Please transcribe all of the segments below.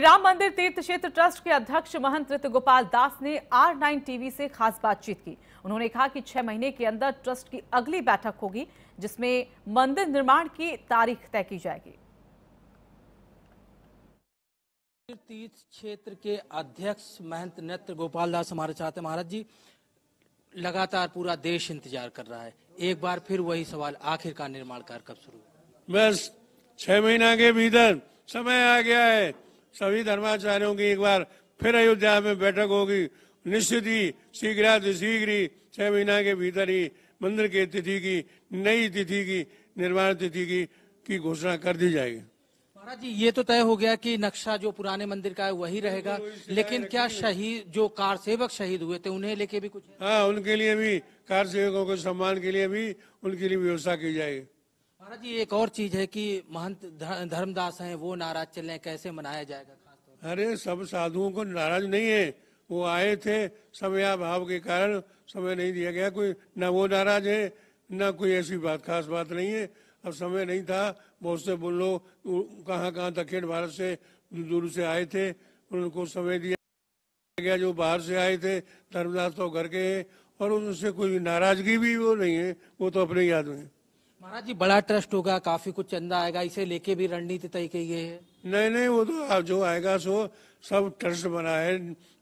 राम मंदिर तीर्थ क्षेत्र ट्रस्ट के अध्यक्ष महंत ऋत गोपाल दास ने आर नाइन टीवी से खास बातचीत की उन्होंने कहा कि छह महीने के अंदर ट्रस्ट की अगली बैठक होगी जिसमें मंदिर निर्माण की तारीख तय की जाएगी तीर्थ क्षेत्र के अध्यक्ष महंत नेत्र गोपाल दास हमारे साथ है महाराज जी लगातार पूरा देश इंतजार कर रहा है एक बार फिर वही सवाल आखिर का निर्माण कार्य कब शुरू बस छह महीना के भीतर समय आ गया है सभी धर्माचार्यों की एक बार फिर अयोध्या में बैठक होगी निश्चित ही शीघ्र शीघ्र ही छह महीना के भीतर ही मंदिर के तिथि की नई तिथि की निर्माण तिथि की की घोषणा कर दी जाएगी महाराज जी ये तो तय हो गया कि नक्शा जो पुराने मंदिर का है वही रहेगा लेकिन क्या शहीद जो कार सेवक शहीद हुए थे उन्हें लेके भी कुछ हाँ उनके लिए भी कार सेवकों के सम्मान के लिए भी उनके लिए व्यवस्था की जाएगी महाराज जी एक और चीज है कि महंत धर्मदास हैं वो नाराज चले कैसे मनाया जाएगा अरे सब साधुओं को नाराज नहीं है वो आए थे समय भाव के कारण समय नहीं दिया गया कोई ना वो नाराज है ना कोई ऐसी बात खास बात नहीं है अब समय नहीं था बहुत से बोल लोग कहाँ कहाँ दक्षिण भारत से दूर से आए थे उनको समय दिया गया जो बाहर से आए थे धर्मदास तो घर के और उनसे कोई नाराजगी भी वो नहीं है वो तो अपने याद में महाराज जी बड़ा ट्रस्ट होगा काफी कुछ चंदा आएगा इसे लेके भी रणनीति तय की गई है नहीं नहीं वो तो जो आएगा सो सब ट्रस्ट बना है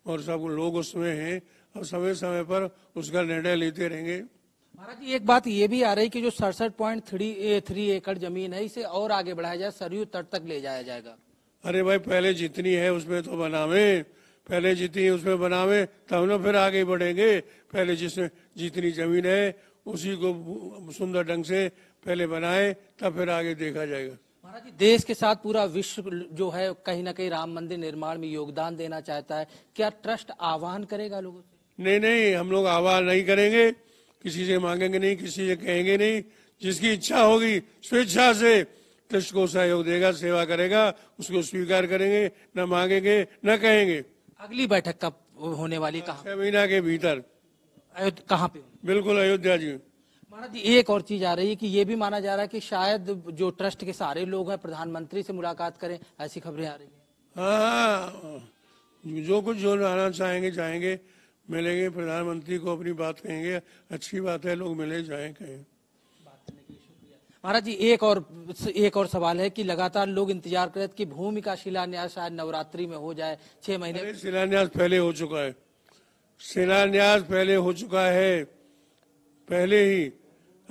और सब लोग उसमें हैं और समय समय पर उसका निर्णय लेते रहेंगे महाराज जी एक बात ये भी आ रही कि जो सड़सठ पॉइंट थ्री ए थ्री एकड़ जमीन है इसे और आगे बढ़ाया जाए सरयू तट तक ले जाया जाएगा अरे भाई पहले जितनी है उसमें तो बनावे पहले जितनी उसमें बनावे तब ना फिर आगे बढ़ेंगे पहले जिसमें जितनी जमीन है उसी को सुंदर ढंग से पहले बनाए तब फिर आगे देखा जाएगा महाराज देश के साथ पूरा विश्व जो है कहीं ना कहीं राम मंदिर निर्माण में योगदान देना चाहता है क्या ट्रस्ट आह्वान करेगा लोगों से नहीं नहीं हम लोग आह्वान नहीं करेंगे किसी से मांगेंगे नहीं किसी से कहेंगे नहीं जिसकी इच्छा होगी स्वेच्छा से ट्रस्ट को सहयोग देगा सेवा करेगा उसको स्वीकार करेंगे न मांगेंगे न कहेंगे अगली बैठक कब होने वाली कहा छह महीना के भीतर कहाँ पे बिल्कुल अयोध्या जी महाराज एक और चीज आ रही है कि ये भी माना जा रहा है कि शायद जो ट्रस्ट के सारे लोग हैं प्रधानमंत्री से मुलाकात करें ऐसी खबरें आ रही हैं हाँ जो कुछ जो आना चाहेंगे जाएंगे मिलेंगे प्रधानमंत्री को अपनी बात कहेंगे अच्छी बात है लोग मिले जाए कहें महाराज जी एक और एक और सवाल है कि लगातार लोग इंतजार कर रहे कि भूमि का शिलान्यास शायद नवरात्रि में हो जाए छह महीने शिलान्यास पहले हो चुका है शिलान्यास पहले हो चुका है पहले ही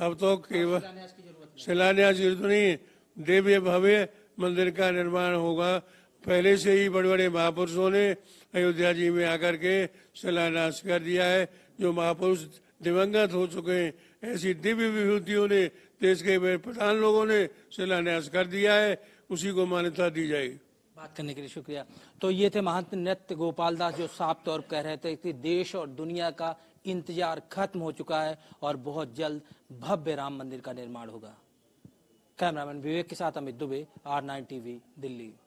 अब तो केवल शिलान्यास युद्ध नहीं दिव्य भव्य मंदिर का निर्माण होगा पहले से ही बड़े बड़े महापुरुषों ने अयोध्या जी में आकर के शिलान्यास कर दिया है जो महापुरुष दिवंगत हो चुके हैं ऐसी दिव्य विभूतियों ने देश के प्रधान लोगों ने शिलान्यास कर दिया है उसी को मान्यता दी जाएगी बात करने के लिए शुक्रिया तो ये थे महंत नृत्य गोपाल दास जो साफ तौर पर कह रहे थे कि देश और दुनिया का इंतजार खत्म हो चुका है और बहुत जल्द भव्य राम मंदिर का निर्माण होगा कैमरामैन विवेक के साथ Amit Dubey R nine TV Delhi